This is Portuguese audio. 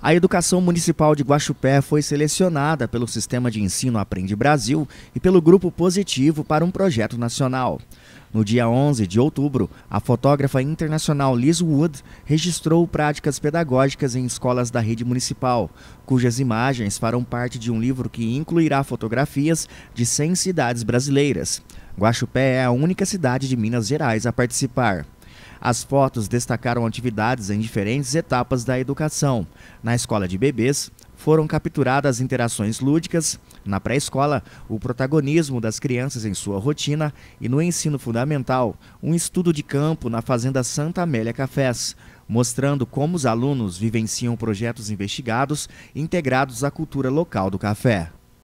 A educação municipal de Guaxupé foi selecionada pelo Sistema de Ensino Aprende Brasil e pelo Grupo Positivo para um projeto nacional. No dia 11 de outubro, a fotógrafa internacional Liz Wood registrou práticas pedagógicas em escolas da rede municipal, cujas imagens farão parte de um livro que incluirá fotografias de 100 cidades brasileiras. Guaxupé é a única cidade de Minas Gerais a participar. As fotos destacaram atividades em diferentes etapas da educação. Na escola de bebês, foram capturadas interações lúdicas, na pré-escola, o protagonismo das crianças em sua rotina e no ensino fundamental, um estudo de campo na Fazenda Santa Amélia Cafés, mostrando como os alunos vivenciam projetos investigados integrados à cultura local do café.